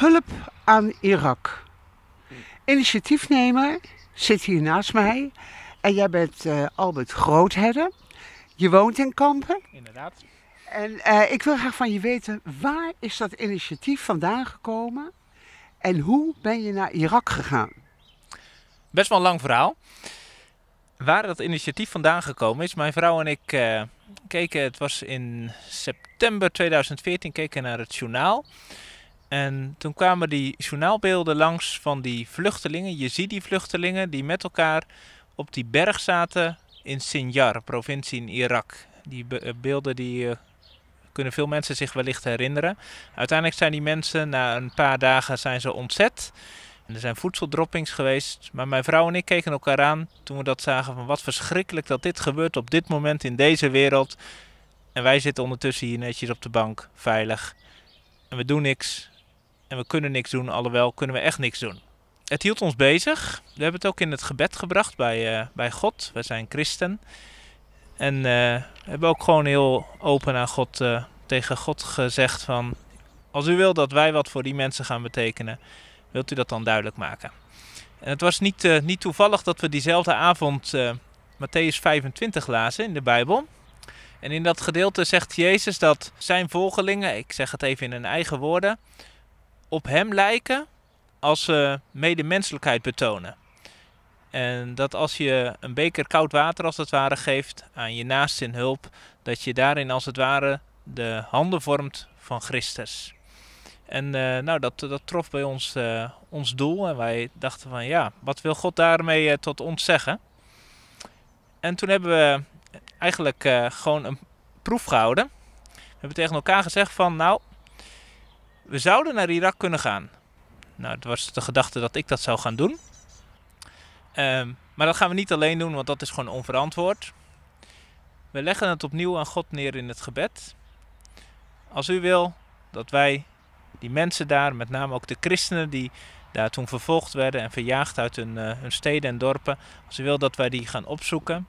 Hulp aan Irak. Initiatiefnemer zit hier naast mij. En jij bent eh, Albert Groothedde. Je woont in Kampen. Inderdaad. En eh, ik wil graag van je weten, waar is dat initiatief vandaan gekomen? En hoe ben je naar Irak gegaan? Best wel een lang verhaal. Waar dat initiatief vandaan gekomen is, mijn vrouw en ik uh, keken, het was in september 2014, keken naar het journaal. En toen kwamen die journaalbeelden langs van die vluchtelingen. Je ziet die vluchtelingen die met elkaar op die berg zaten in Sinjar, provincie in Irak. Die eh, beelden die eh, kunnen veel mensen zich wellicht herinneren. Uiteindelijk zijn die mensen na een paar dagen zijn ze ontzet. En er zijn voedseldroppings geweest. Maar mijn vrouw en ik keken elkaar aan toen we dat zagen van wat verschrikkelijk dat dit gebeurt op dit moment in deze wereld. En wij zitten ondertussen hier netjes op de bank, veilig. En we doen niks en we kunnen niks doen, alhoewel kunnen we echt niks doen. Het hield ons bezig. We hebben het ook in het gebed gebracht bij, eh, bij God. We zijn christen. En uh, hebben ook gewoon heel open aan God, eh, tegen God gezegd van... Als u wil dat wij wat voor die mensen gaan betekenen, wilt u dat dan duidelijk maken. En het was niet, niet toevallig dat we diezelfde avond Matthäus 25 lazen in de Bijbel. En in dat gedeelte zegt Jezus dat zijn volgelingen, ik zeg het even in hun eigen woorden, op hem lijken als ze medemenselijkheid betonen. En dat als je een beker koud water als het ware geeft aan je naast in hulp, dat je daarin als het ware de handen vormt van Christus. En eh, nou, dat, dat trof bij ons eh, ons doel. En wij dachten van ja, wat wil God daarmee eh, tot ons zeggen? En toen hebben we eigenlijk gewoon een proef gehouden. We hebben tegen elkaar gezegd van nou, we zouden naar Irak kunnen gaan. Nou, het was de gedachte dat ik dat zou gaan doen. Ehm, maar dat gaan we niet alleen doen, want dat is gewoon onverantwoord. We leggen het opnieuw aan God neer in het gebed. Als u wil dat wij die mensen daar, met name ook de christenen die daar toen vervolgd werden en verjaagd uit hun, eh, hun steden en dorpen, als u wil dat wij die gaan opzoeken,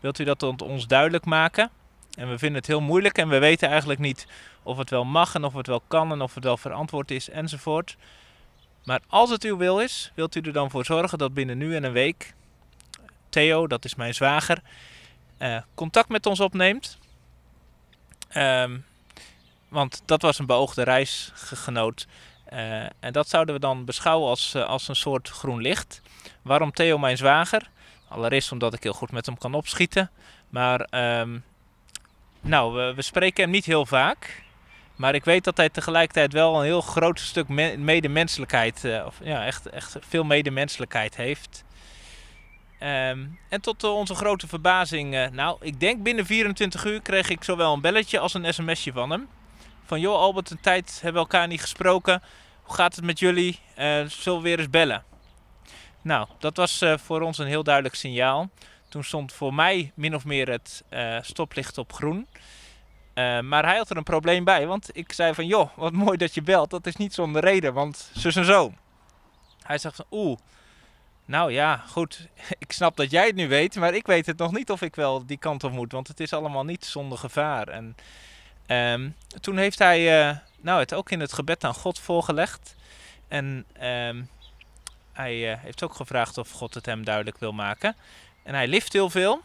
wilt u dat ons duidelijk maken? En we vinden het heel moeilijk en we weten eigenlijk niet of het wel mag en of het wel kan en of het wel verantwoord is enzovoort. Maar als het uw wil is, wilt u er dan voor zorgen dat binnen nu en een week Theo, dat is mijn zwager, eh, contact met ons opneemt. Ehm, want dat was een beoogde reisgenoot. Eh, en dat zouden we dan beschouwen als, eh, als een soort groen licht. Waarom Theo mijn zwager? Allereerst omdat ik heel goed met hem kan opschieten. Maar ehm, nou, we, spreken hem niet heel vaak. Maar ik weet dat hij tegelijkertijd wel een heel groot stuk medemenselijkheid, eh, of ja, echt, echt veel medemenselijkheid heeft. Ehm, en tot eh, onze grote verbazing, eh, nou, ik denk binnen 24 uur kreeg ik zowel een belletje als een sms'je van hem. Van joh, Albert, een tijd hebben we elkaar niet gesproken. Hoe gaat het met jullie? zullen we weer eens bellen? Nou, dat was voor ons een heel duidelijk signaal. Toen stond voor mij min of meer het eh, stoplicht op groen. Eh, maar hij had er een probleem bij, want ik zei van... joh, wat mooi dat je belt, dat is niet zonder reden, want zus en zo. Hij zegt van, oeh, nou ja, goed, ik snap dat jij het nu weet... maar ik weet het nog niet of ik wel die kant op moet... want het is allemaal niet zonder gevaar. En ehm, toen heeft hij eh, nou, het ook in het gebed aan God voorgelegd. En ehm, hij heeft ook gevraagd of God het hem duidelijk wil maken... En hij lift heel veel.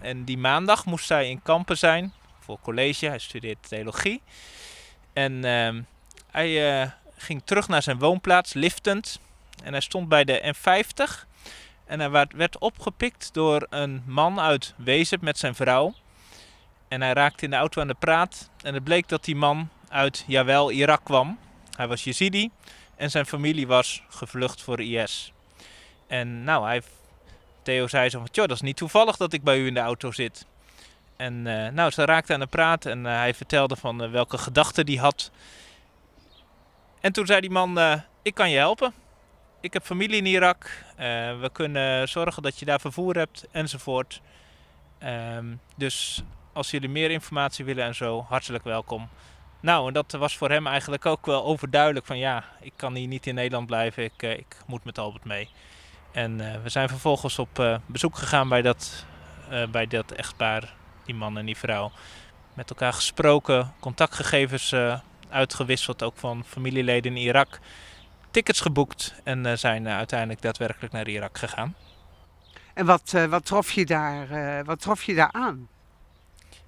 En die maandag moest hij in Kampen zijn voor college. Hij studeert theologie. En ehm, hij eh, ging terug naar zijn woonplaats, liftend. En hij stond bij de M50. En hij werd opgepikt door een man uit Wezep met zijn vrouw. En hij raakte in de auto aan de praat. En het bleek dat die man uit, jawel, Irak kwam. Hij was Jezidi en zijn familie was gevlucht voor IS. En nou, hij Theo zei zo van, joh, dat is niet toevallig dat ik bij u in de auto zit. En eh, nou, ze raakten aan de praat en eh, hij vertelde van eh, welke gedachten hij had. En toen zei die man, ik kan je helpen. Ik heb familie in Irak. we kunnen zorgen dat je daar vervoer hebt enzovoort. Ehm, dus als jullie meer informatie willen en zo, hartelijk welkom. Nou, en dat was voor hem eigenlijk ook wel overduidelijk van ja, ik kan hier niet in Nederland blijven. Ik, ik moet met Albert mee. En eh, we zijn vervolgens op eh, bezoek gegaan bij dat, eh, bij dat echtpaar, die man en die vrouw. Met elkaar gesproken, contactgegevens uitgewisseld, ook van familieleden in Irak. Tickets geboekt en zijn uiteindelijk daadwerkelijk naar Irak gegaan. En wat, wat, trof, je daar, wat trof je daar aan?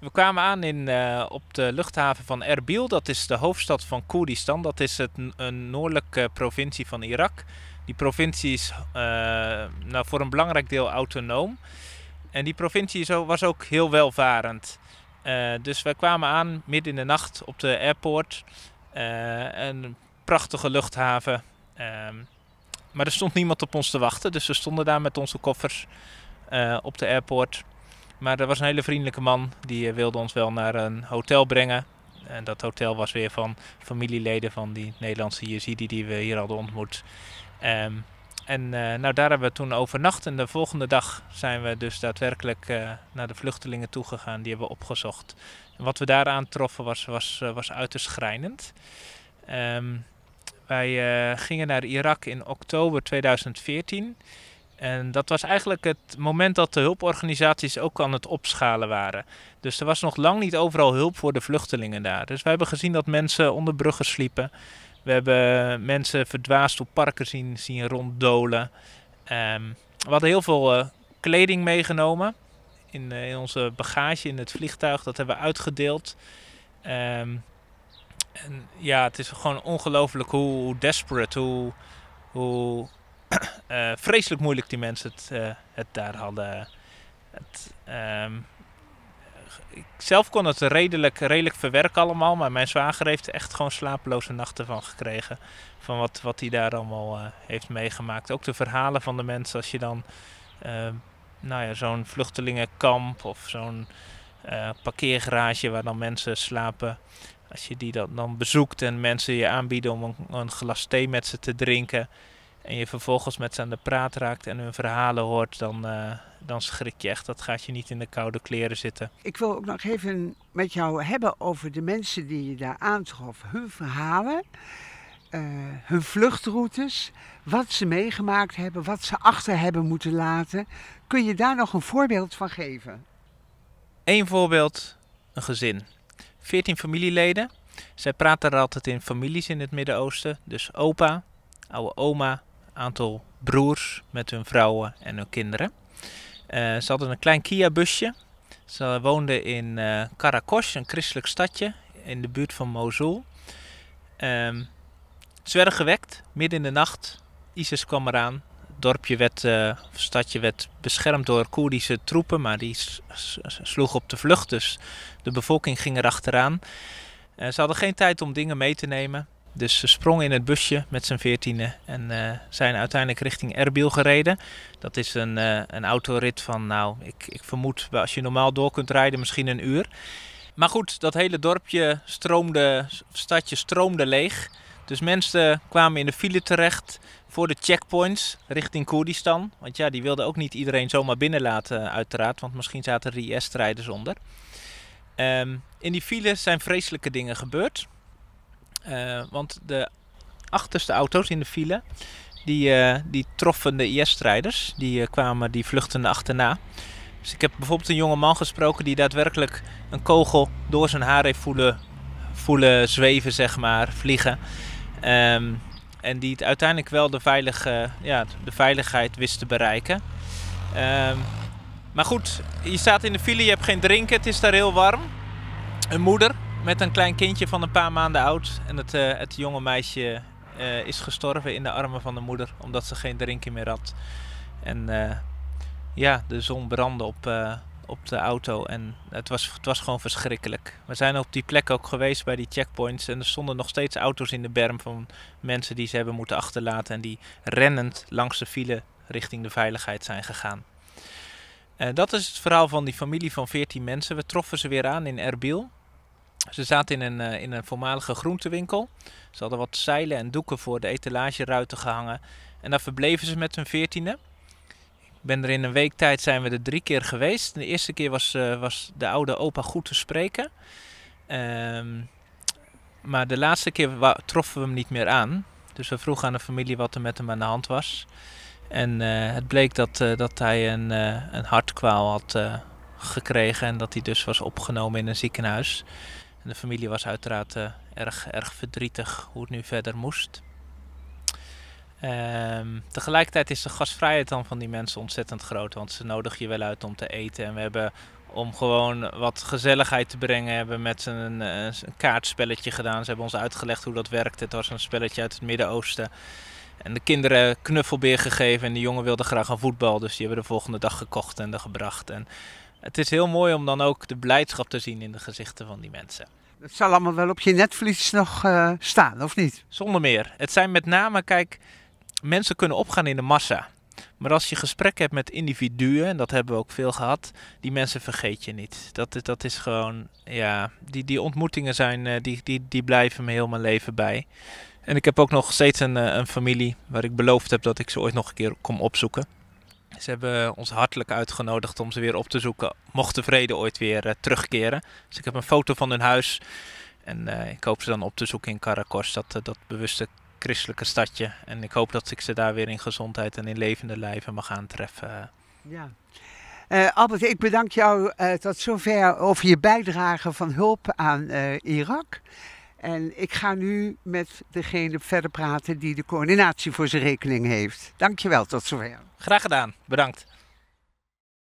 We kwamen aan in, eh, op de luchthaven van Erbil. Dat is de hoofdstad van Koerdistan. Dat is het, een noordelijke provincie van Irak. Die provincie is eh, nou, voor een belangrijk deel autonoom. En die provincie was ook heel welvarend. Eh, dus we kwamen aan midden in de nacht op de airport. een prachtige luchthaven. Ehm, maar er stond niemand op ons te wachten. Dus we stonden daar met onze koffers op de airport. Maar dat was een hele vriendelijke man. Die eh, wilde ons wel naar een hotel brengen. En dat hotel was weer van familieleden van die Nederlandse Jezidi die we hier hadden ontmoet. Ehm, en eh, nou, daar hebben we toen overnacht. En de volgende dag zijn we dus daadwerkelijk eh, naar de vluchtelingen toegegaan. Die hebben we opgezocht. wat we daar aantroffen was, was, was uiterst schrijnend. Ehm, wij gingen naar Irak in oktober 2014. En dat was eigenlijk het moment dat de hulporganisaties ook aan het opschalen waren. Dus er was nog lang niet overal hulp voor de vluchtelingen daar. Dus we hebben gezien dat mensen onder bruggen sliepen. We hebben mensen verdwaasd op parken zien, zien ronddolen. Ehm, we hadden heel veel eh, kleding meegenomen in, eh, in, onze bagage in het vliegtuig. Dat hebben we uitgedeeld. Ehm, en ja, het is gewoon ongelooflijk hoe, hoe desperate, hoe, hoe eh, vreselijk moeilijk die mensen het, eh, het daar hadden. Het, ehm, ik zelf kon het redelijk, redelijk verwerken allemaal, maar mijn zwager heeft echt gewoon slapeloze nachten van gekregen. Van wat, wat hij daar allemaal eh, heeft meegemaakt. Ook de verhalen van de mensen als je dan ehm, nou ja, zo'n vluchtelingenkamp of zo'n parkeergarage waar dan mensen slapen. Als je die dan, dan bezoekt en mensen je aanbieden om een glas thee met ze te drinken en je vervolgens met ze aan de praat raakt en hun verhalen hoort, dan, uh, dan schrik je echt. Dat gaat je niet in de koude kleren zitten. Ik wil ook nog even met jou hebben over de mensen die je daar aantrof. Hun verhalen, eh, hun vluchtroutes, wat ze meegemaakt hebben, wat ze achter hebben moeten laten. Kun je daar nog een voorbeeld van geven? Eén voorbeeld, een gezin. 14 familieleden. Zij praten er altijd in families in het Midden-Oosten. Dus opa, oude oma, aantal broers met hun vrouwen en hun kinderen. Eh, ze hadden een klein Kia-busje. Ze woonden in uh, eh, Karakos, een christelijk stadje in de buurt van Mosul. Um, ze werden gewekt midden in de nacht. ISIS kwam eraan. Het dorpje werd, uh, of stadje werd beschermd door Koerdische troepen, maar die sloegen op de vlucht. Dus de bevolking ging erachteraan. achteraan. ze hadden geen tijd om dingen mee te nemen. Dus ze sprongen in het busje met zijn veertiende en eh, zijn uiteindelijk richting Erbil gereden. Dat is een, eh, een autorit van, nou, ik, ik vermoed als je normaal door kunt rijden, misschien een uur. Maar goed, dat hele dorpje stroomde, stadje stroomde leeg. Dus mensen kwamen in de file terecht voor de checkpoints richting Koerdistan. Want ja, die wilden ook niet iedereen zomaar binnenlaten, eh, uiteraard. Want misschien zaten er IS-strijders onder. Ehm, in die file zijn vreselijke dingen gebeurd. Eh, want de achterste auto's in de file, die, eh, die troffen de IS-strijders. E die eh, kwamen die vluchtende achterna. Dus ik heb bijvoorbeeld een jonge man gesproken die daadwerkelijk een kogel door zijn haar heeft voelen, voelen zweven, zeg maar, vliegen. Ehm, en die het uiteindelijk wel de, veilige, ja, de veiligheid wist te bereiken. Ehm, maar goed, je staat in de file, je hebt geen drinken, het is daar heel warm. Een moeder met een klein kindje van een paar maanden oud. En het, eh, het jonge meisje eh, is gestorven in de armen van de moeder, omdat ze geen drinken meer had. En eh, ja, de zon brandde op, op de auto en het was, het was gewoon verschrikkelijk. We zijn op die plek ook geweest bij die checkpoints en er stonden nog steeds auto's in de berm van mensen die ze hebben moeten achterlaten en die rennend langs de file richting de veiligheid zijn gegaan. dat is het verhaal van die familie van 14 mensen. We troffen ze weer aan in Erbil. Ze zaten in een, eh, in een voormalige groentewinkel. Ze hadden wat zeilen en doeken voor de etalageruiten gehangen. En daar verbleven ze met hun veertiende. Ik ben er in een week tijd zijn we er drie keer geweest. De eerste keer was, eh, was de oude opa goed te spreken. Ehm, maar de laatste keer troffen we hem niet meer aan. Dus we vroegen aan de familie wat er met hem aan de hand was. En eh, het bleek dat, dat hij een, een hartkwaal had gekregen. En dat hij dus was opgenomen in een ziekenhuis. En de familie was uiteraard eh, erg, erg verdrietig hoe het nu verder moest. Ehm, tegelijkertijd is de gastvrijheid dan van die mensen ontzettend groot. Want ze nodigen je wel uit om te eten. En we hebben, om gewoon wat gezelligheid te brengen, hebben met een, eh, een kaartspelletje gedaan. Ze hebben ons uitgelegd hoe dat werkt. Het was een spelletje uit het Midden-Oosten. En de kinderen knuffelbeer gegeven. En de jongen wilde graag een voetbal. Dus die hebben de volgende dag gekocht en er gebracht. En het is heel mooi om dan ook de blijdschap te zien in de gezichten van die mensen. Het zal allemaal wel op je netvlies nog eh, staan, of niet? Zonder meer. Het zijn met name, kijk, mensen kunnen opgaan in de massa. Maar als je gesprek hebt met individuen, en dat hebben we ook veel gehad, die mensen vergeet je niet. Dat, dat is gewoon, ja, die, die ontmoetingen zijn, eh, die, die, die blijven me heel mijn leven bij. En ik heb ook nog steeds een, eh, een familie waar ik beloofd heb dat ik ze ooit nog een keer kom opzoeken. Ze hebben ons hartelijk uitgenodigd om ze weer op te zoeken. Mocht de vrede ooit weer eh, terugkeren. Dus ik heb een foto van hun huis. En eh, ik hoop ze dan op te zoeken in Karakos, dat, eh, dat bewuste christelijke stadje. En ik hoop dat ik ze daar weer in gezondheid en in levende lijven mag aantreffen. Ja. Albert, ik bedank jou uh, tot zover over je bijdrage van hulp aan Irak. En ik ga nu met degene verder praten die de coördinatie voor zijn rekening heeft. Dankjewel, tot zover. Graag gedaan, bedankt.